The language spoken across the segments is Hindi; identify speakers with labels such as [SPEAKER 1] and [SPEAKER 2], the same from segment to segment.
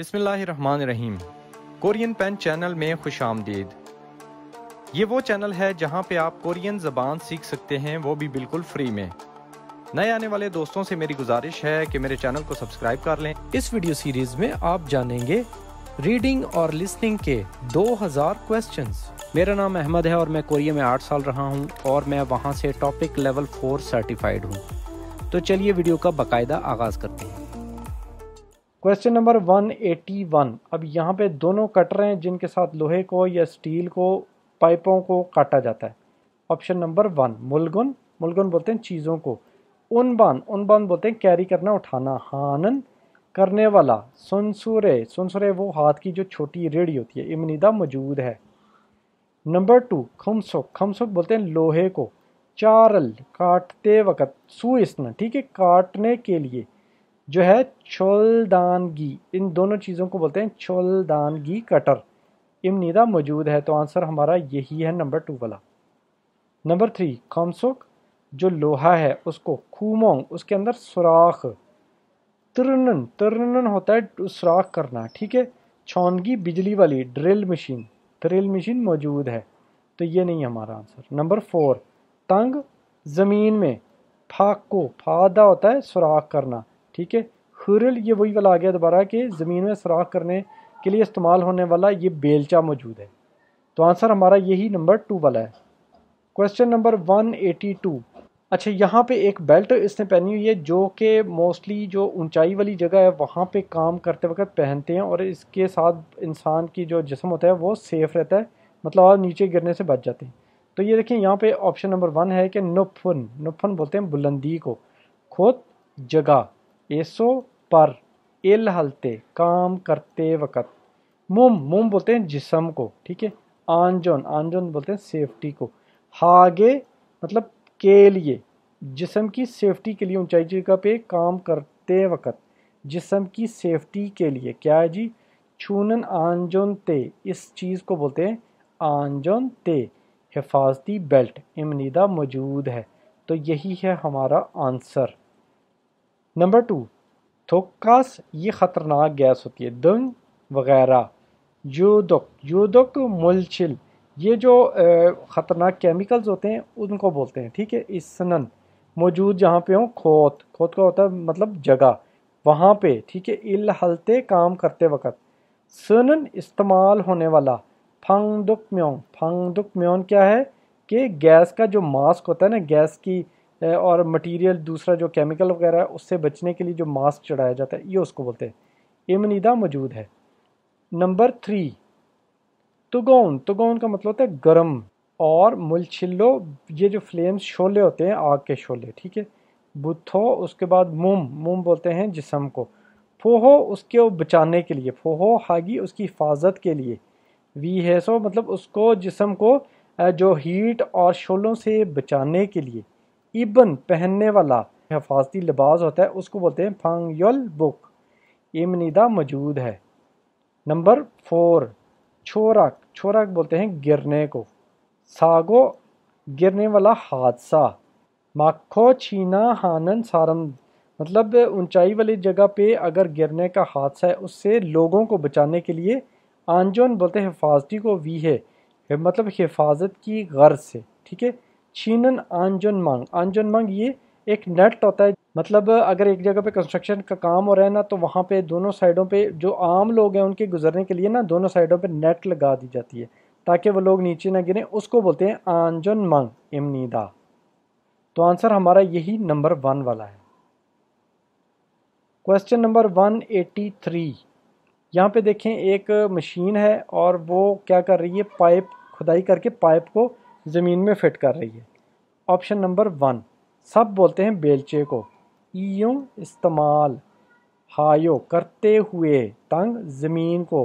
[SPEAKER 1] बिसमीम कोरियन पेन चैनल में खुश आमदीद ये वो चैनल है जहाँ पे आप कोरियन ज़बान सीख सकते हैं वो भी बिल्कुल फ्री में नए आने वाले दोस्तों से मेरी गुजारिश है कि मेरे चैनल को सब्सक्राइब कर लें इस वीडियो सीरीज में आप जानेंगे रीडिंग और लिसनिंग के 2000 क्वेश्चंस मेरा नाम अहमद है और मैं कोरिया में आठ साल रहा हूँ और मैं वहाँ से टॉपिक लेवल फोर सर्टिफाइड हूँ तो चलिए वीडियो का बाकायदा आगाज़ करते हैं क्वेश्चन नंबर 181 अब यहाँ पे दोनों कटर हैं जिनके साथ लोहे को या स्टील को पाइपों को काटा जाता है ऑप्शन नंबर वन मुलगुन मुलगुन बोलते हैं चीज़ों को उन बान उन बान बोलते हैं कैरी करना उठाना हानन करने वाला सुनसुरे सुनसुरे वो हाथ की जो छोटी रेड़ी होती है इमनिदा मौजूद है नंबर टू खमसुक खमसुक बोलते हैं लोहे को चारल काटते वक्त सुइसना ठीक है काटने के लिए जो है छोलदानगी इन दोनों चीज़ों को बोलते हैं छोलदानगी कटर इमनीदा मौजूद है तो आंसर हमारा यही है नंबर टू वाला नंबर थ्री खमसुक जो लोहा है उसको खूमोंग उसके अंदर सुराख तिरनन तिरनन होता है सुराख करना ठीक है छौनगी बिजली वाली ड्रिल मशीन ड्रिल मशीन मौजूद है तो ये नहीं हमारा आंसर नंबर फोर तंग ज़मीन में फाको फादा होता है सुराख करना ठीक है हुरल ये वही वाला आ गया दोबारा कि ज़मीन में सुराख करने के लिए इस्तेमाल होने वाला ये बेलचा मौजूद है तो आंसर हमारा यही नंबर टू वाला है question number one eighty two अच्छा यहाँ पे एक बेल्ट इसने पहनी हुई है जो कि मोस्टली जो ऊंचाई वाली जगह है वहाँ पे काम करते वक्त पहनते हैं और इसके साथ इंसान की जो जिसम होता है वो सेफ़ रहता है मतलब आप नीचे गिरने से बच जाते हैं तो ये देखिए यहाँ पे ऑप्शन नंबर वन है कि नुफन नुफन बोलते हैं बुलंदी को खुद जगह एसो पर एल हलते काम करते वक़्त मुम मुम बोलते हैं जिसम को ठीक है आंजोन आंजोन बोलते हैं सेफ्टी को हागे मतलब के लिए जिसम की सेफ्टी के लिए ऊंचाई जगह पे काम करते वक़्त जिसम की सेफ्टी के लिए क्या है जी छूनन आंजोन ते इस चीज़ को बोलते हैं आंजोन ते हिफाजती बेल्ट इमनीदा मौजूद है तो यही है हमारा आंसर नंबर टू थोकास ये ख़तरनाक गैस होती है दंग वगैरह योदक योदक मुलचिल ये जो ख़तरनाक केमिकल्स होते हैं उनको बोलते हैं ठीक है इसनन मौजूद जहाँ पे हो खोत खोत का होता है मतलब जगह वहाँ पे ठीक है इल हलते काम करते वक्त सनन इस्तेमाल होने वाला फंगदुक म्योंग फंगदुक म्योंग क्या है कि गैस का जो मास्क होता है ना गैस की और मटेरियल दूसरा जो केमिकल वगैरह है उससे बचने के लिए जो मास्क चढ़ाया जाता है ये उसको बोलते हैं इमनिदा मौजूद है नंबर थ्री तुगौन तुगौन का मतलब होता है गर्म और मुलछिल्लो ये जो फ्लेम्स शोले होते हैं आग के शोले ठीक है बुथो उसके बाद मुम मुम बोलते हैं जिसम को फोहो उसके बचाने के लिए फोहो हागी उसकी हिफाजत के लिए वी हैसो मतलब उसको जिसम को जो हीट और शोलों से बचाने के लिए इबन पहनने वाला हफाजती लिबास होता है उसको बोलते हैं फांगयल बुक इमनिदा मौजूद है नंबर फोर छोरक छोरक बोलते हैं गिरने को सागो गिरने वाला हादसा माखो छीना हानन सारम मतलब ऊंचाई वाली जगह पे अगर गिरने का हादसा है उससे लोगों को बचाने के लिए आंजोन बोलते हैं हिफाजती को वी है मतलब हिफाजत की गर्ज से ठीक है छीनन आंजन मांग आंजन मांग ये एक नेट होता है मतलब अगर एक जगह पे कंस्ट्रक्शन का काम हो रहा है ना तो वहाँ पे दोनों साइडों पे जो आम लोग हैं उनके गुजरने के लिए ना दोनों साइडों पे नेट लगा दी जाती है ताकि वो लोग नीचे ना गिरें उसको बोलते हैं आंजन मांग इमनीदा तो आंसर हमारा यही नंबर वन वाला है question number one eighty three यहाँ पे देखें एक मशीन है और वो क्या कर रही है पाइप खुदाई करके पाइप को ज़मीन में फिट कर रही है ऑप्शन नंबर वन सब बोलते हैं बेलचे को यूँ इस्तेमाल हायो करते हुए तंग ज़मीन को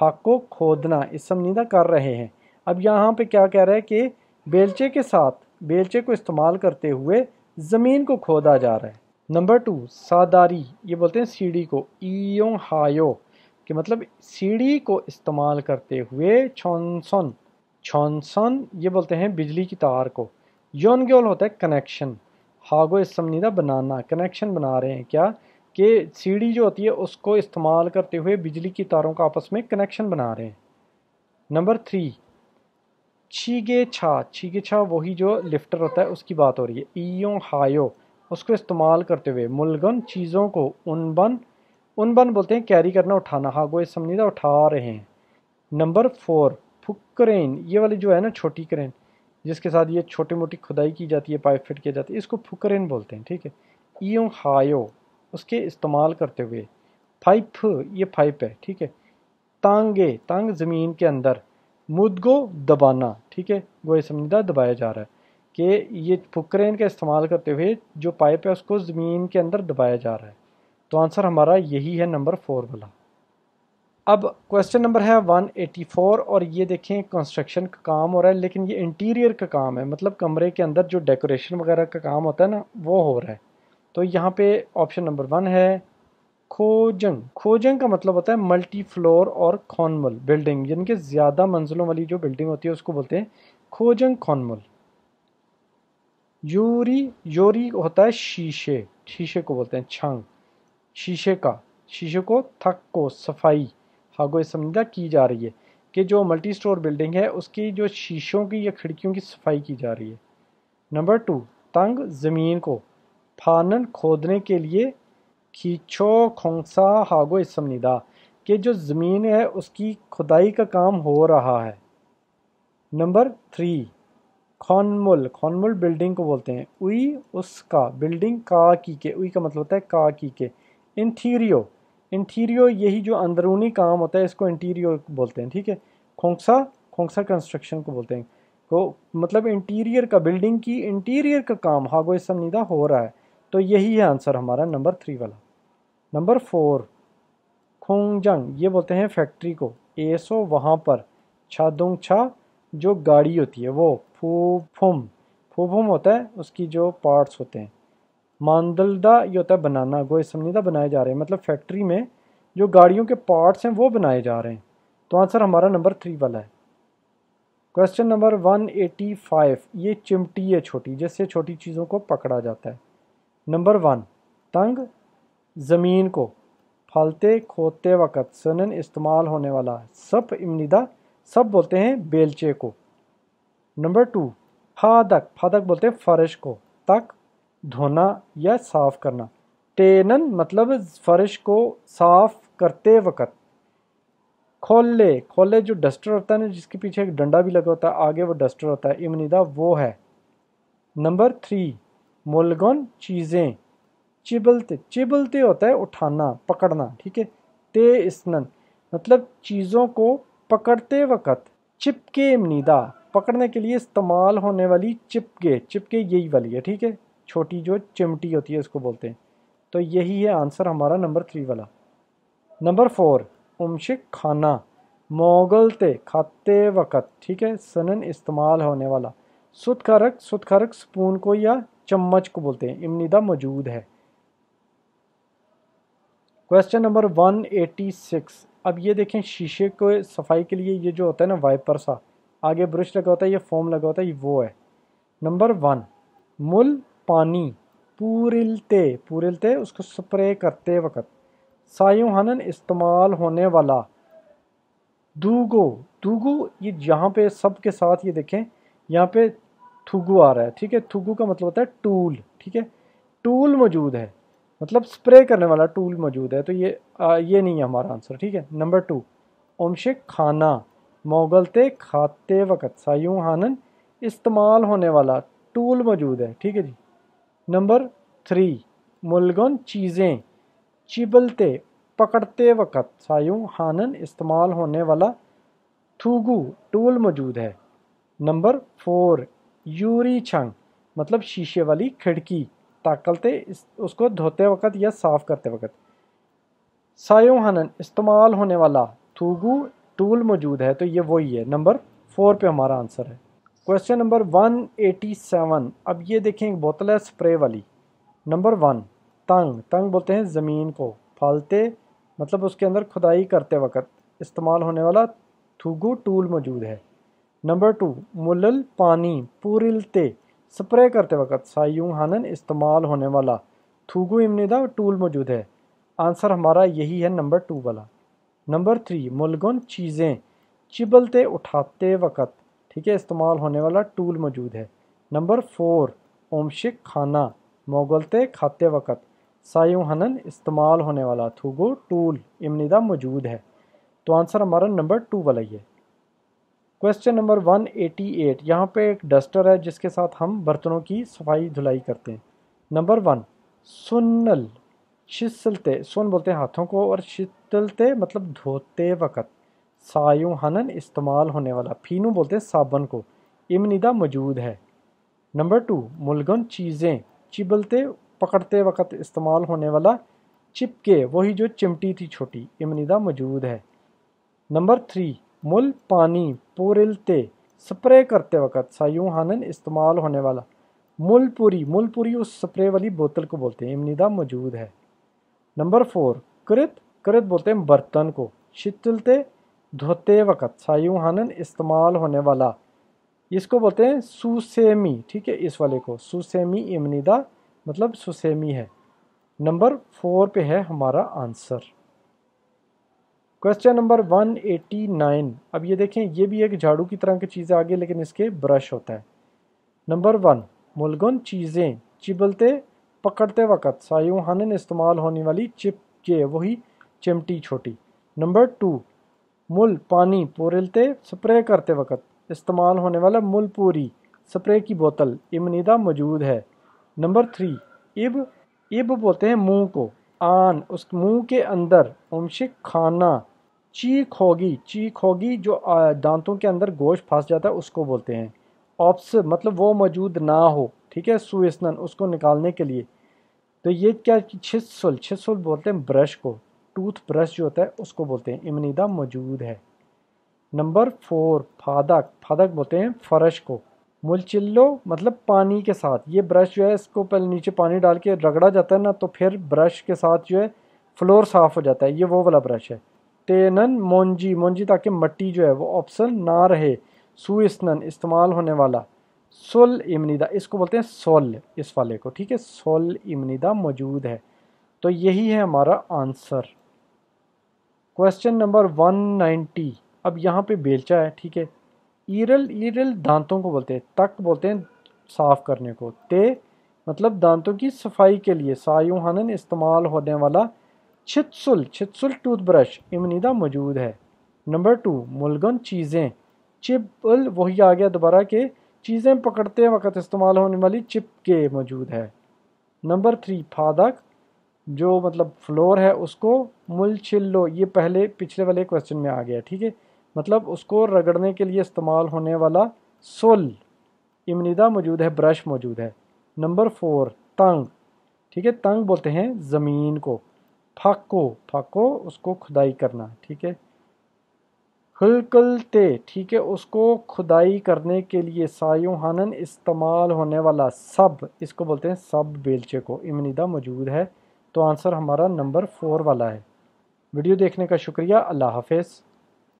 [SPEAKER 1] फाको खोदना इस समीदा कर रहे हैं अब यहाँ पे क्या कह रहा है कि बेलचे के साथ बेलचे को इस्तेमाल करते हुए ज़मीन को खोदा जा रहा है नंबर टू सादारी ये बोलते हैं सीढ़ी को ईयो हायो कि मतलब सीढ़ी को इस्तेमाल करते हुए छोनसन छानसन ये बोलते हैं बिजली की तार को योनग्योल होता है कनेक्शन हागो समनीदा बनाना कनेक्शन बना रहे हैं क्या कि सीढ़ी जो होती है उसको इस्तेमाल करते हुए बिजली की तारों का आपस में कनेक्शन बना रहे हैं नंबर थ्री छीगे छा छीगे छा वही जो लिफ्टर होता है उसकी बात हो रही है ईयो हायो उसको इस्तेमाल करते हुए मुलगन चीज़ों को उनबन उनबन बोलते हैं कैरी करना उठाना हागो समनीदा उठा रहे हैं नंबर फोर फुकरेन ये वाली जो है ना छोटी क्रेन जिसके साथ ये छोटी मोटी खुदाई की जाती है पाइप फिट किया जाती है इसको फुकरेन बोलते हैं ठीक है ई हायो उसके इस्तेमाल करते हुए पाइप ये पाइप है ठीक है तांगे तांग ज़मीन के अंदर मुदगो दबाना ठीक है गोए समझदा दबाया जा रहा है कि ये फुकरेन का इस्तेमाल करते हुए जो पाइप है उसको ज़मीन के अंदर दबाया जा रहा है तो आंसर हमारा यही है नंबर फोर वाला अब क्वेश्चन नंबर है 184 और ये देखें कंस्ट्रक्शन का काम हो रहा है लेकिन ये इंटीरियर का काम है मतलब कमरे के अंदर जो डेकोरेशन वगैरह का काम होता है ना वो हो रहा है तो यहाँ पे ऑप्शन नंबर वन है खोजंग खोजंग का मतलब होता है मल्टी फ्लोर और खॉनमल बिल्डिंग यानी कि ज़्यादा मंजिलों वाली जो बिल्डिंग होती है उसको बोलते हैं खोजंग खॉनमल यूरी योरी होता है शीशे शीशे को बोलते हैं छंग शीशे का शीशे को थक को सफाई समझा की जा रही है कि जो मल्टी स्टोर बिल्डिंग है उसकी जो शीशों की या खिड़कियों की सफाई की जा रही है नंबर टू तंग ज़मीन को फानन खोदने के लिए खींचो खोंसा हागो इसमनिदा कि जो ज़मीन है उसकी खुदाई का काम हो रहा है नंबर थ्री खौनमुल खनमुल बिल्डिंग को बोलते हैं उई उसका बिल्डिंग का की के उई का मतलब होता है का की के इन थीरियो इंटीरियर यही जो अंदरूनी काम होता है इसको इंटीरियर बोलते हैं ठीक है खोंसा खोंसा कंस्ट्रक्शन को बोलते हैं तो मतलब इंटीरियर का बिल्डिंग की इंटीरियर का काम हागो इस समीदा हो रहा है तो यही है आंसर हमारा नंबर थ्री वाला नंबर फोर खोंगजंग ये बोलते हैं फैक्ट्री को एसो वहाँ पर छा दुंग छा जो गाड़ी होती है वो फू फुम फूफुम होता है उसकी जो पार्ट्स होते हैं मानदलदा ये होता है बनाना गोसमनीदा बनाए जा रहे हैं मतलब फैक्ट्री में जो गाड़ियों के पार्ट्स हैं वो बनाए जा रहे हैं तो आंसर हमारा नंबर थ्री वाला है question number one eighty five ये चिमटी है छोटी जिससे छोटी चीज़ों को पकड़ा जाता है नंबर वन तंग ज़मीन को फलते खोदते वक़्त सनन इस्तेमाल होने वाला सब इमनिदा सब बोलते हैं बेलचे को नंबर टू फादक फादक बोलते हैं फरश को तक धोना या साफ़ करना टेनन मतलब फर्श को साफ़ करते वक़्त खोले खोले जो डस्टर होता है ना जिसके पीछे एक डंडा भी लगा होता है आगे वो डस्टर होता है इमनिदा वो है नंबर थ्री मुलगन चीज़ें चिबलते चिबलते होता है उठाना पकड़ना ठीक है ते स्नन मतलब चीज़ों को पकड़ते वक़्त चिपके इमनिदा पकड़ने के लिए इस्तेमाल होने वाली चिपके चिपके यही वाली है ठीक है छोटी जो चिमटी होती है उसको बोलते हैं तो यही है आंसर हमारा नंबर थ्री वाला नंबर फोर उमशिक खाना मोगल ते खाते वक़्त ठीक है सनन इस्तेमाल होने वाला सुतखरक सुतखरक स्पून को या चम्मच को बोलते हैं इमनिदा मौजूद है क्वेश्चन नंबर 186 अब ये देखें शीशे को सफाई के लिए ये जो होता है ना वाइपर सा आगे ब्रश लगा होता है ये फोम लगा होता है ये वो है नंबर वन मुल पानी पूरिलते पूरिलते उसको स्प्रे करते वक्त सायों हनन इस्तेमाल होने वाला दूगो दूगो ये जहाँ पे सब के साथ ये देखें यहाँ पे थुगु आ रहा है ठीक है थुगु का मतलब होता है टूल ठीक है टूल मौजूद है मतलब स्प्रे करने वाला टूल मौजूद है तो ये आ, ये नहीं है हमारा आंसर ठीक है नंबर टू ओमशे खाना मोगलते खाते वक्त सायूँ इस्तेमाल होने वाला टूल मौजूद है ठीक है जी नंबर थ्री मुलगन चीज़ें चिबलते पकड़ते वक़्त सायु हानन इस्तेमाल होने वाला थूगू टूल मौजूद है नंबर फोर यूरी छंग मतलब शीशे वाली खिड़की ताकलते उसको धोते वक़्त या साफ़ करते वक़्त सायों हनन इस्तेमाल होने वाला थूगू टूल मौजूद है तो ये वही है नंबर फोर पे हमारा आंसर है क्वेश्चन नंबर 187 अब ये देखें एक बोतल है स्प्रे वाली नंबर वन तंग तंग बोलते हैं ज़मीन को फालते मतलब उसके अंदर खुदाई करते वक्त इस्तेमाल होने वाला थूगू टूल मौजूद है नंबर टू मुलल पानी पूरिलते स्प्रे करते वक्त सायू हानन इस्तेमाल होने वाला थूगू इमनदा टूल मौजूद है आंसर हमारा यही है नंबर टू वाला नंबर थ्री मुलगुन चीज़ें चिबलते उठाते वक्त ठीक है इस्तेमाल होने वाला टूल मौजूद है नंबर फोर ओमशिक खाना मोगलते खाते वक़्त सायु हनन इस्तेमाल होने वाला थूगो टूल इमनिदा मौजूद है तो आंसर हमारा नंबर टू वाला ही है question number one eighty eight यहाँ पर एक डस्टर है जिसके साथ हम बर्तनों की सफाई धुलाई करते हैं नंबर वन सुनल शिसलते सुन बोलते हैं हाथों को और शितलते मतलब धोते वक़्त सायु हनन इस्तेमाल होने वाला फीनू बोलते हैं साबन को इमनिदा मौजूद है नंबर टू मुलगन चीज़ें चिबलते पकड़ते वक्त इस्तेमाल होने वाला चिपके वही जो चिमटी थी छोटी इमनिदा मौजूद है नंबर थ्री मुल पानी पोरिलते स्प्रे करते वक्त सायू हानन इस्तेमाल होने वाला मुलपुरी मुलपुरी उस स्प्रे वाली बोतल को बोलते हैं इमनिदा मौजूद है नंबर फोर करित करित बोलते हैं बर्तन को शीतलते धोते वक़्त हनन इस्तेमाल होने वाला इसको बोलते हैं सुसेमी ठीक है इस वाले को सुसेमी इमनिदा मतलब सुसेमी है नंबर फोर पे है हमारा आंसर क्वेश्चन नंबर 189 अब ये देखें ये भी एक झाड़ू की तरह की चीजें आ गई लेकिन इसके ब्रश होता है नंबर वन मुलगन चीज़ें चिबलते पकड़ते वक़्त सायू हनन इस्तेमाल होने वाली चिप के वही चिमटी छोटी नंबर टू मूल पानी पोरिलते स्प्रे करते वक्त इस्तेमाल होने वाला मुल पूरी स्प्रे की बोतल इमनिदा मौजूद है नंबर थ्री इब इब बोलते हैं मुंह को आन उस मुंह के अंदर उमशिक खाना चीख होगी चीख होगी जो दांतों के अंदर गोश्त फंस जाता है उसको बोलते हैं ऑप्स मतलब वो मौजूद ना हो ठीक है सुस्नन उसको निकालने के लिए तो ये क्या छिसल छिसल बोलते हैं ब्रश को टूथब्रश जो होता है उसको बोलते हैं इमनीदा मौजूद है नंबर फोर फादक फादक बोलते हैं फर्श को मुलचिल्लो मतलब पानी के साथ ये ब्रश जो है इसको पहले नीचे पानी डाल के रगड़ा जाता है ना तो फिर ब्रश के साथ जो है फ्लोर साफ़ हो जाता है ये वो वाला ब्रश है तेनन मोंजी मोंजी ताकि मट्टी जो है वो ऑप्शन ना रहे सुइसनन इस्तेमाल होने वाला सोल इमनीदा इसको बोलते हैं सोल इस वाले को ठीक है सोल इमनीदा मौजूद है तो यही है हमारा आंसर क्वेश्चन नंबर 190 अब यहाँ पे बेलचा है ठीक है ईरल ईरल दांतों को बोलते हैं तक बोलते हैं साफ करने को ते मतलब दांतों की सफाई के लिए सायु हनन इस्तेमाल होने वाला छितसुल छितसुल टूथब्रश इमनिदा मौजूद है नंबर टू मुलगन चीज़ें चिपल वही आ गया दोबारा के चीज़ें पकड़ते वक्त इस्तेमाल होने वाली चिप के मौजूद है नंबर थ्री फादक जो मतलब फ्लोर है उसको मुल छिल लो ये पहले पिछले वाले क्वेश्चन में आ गया ठीक है मतलब उसको रगड़ने के लिए इस्तेमाल होने वाला सुल इमनिदा मौजूद है ब्रश मौजूद है नंबर फोर तंग ठीक है तंग बोलते हैं ज़मीन को फाको फाको उसको खुदाई करना ठीक है हलकलते ठीक है उसको खुदाई करने के लिए सायु हानन इस्तेमाल होने वाला सब इसको बोलते हैं सब बेलचे को इमनिदा मौजूद है तो आंसर हमारा नंबर फोर वाला है वीडियो देखने का शुक्रिया अल्लाह हाफिज़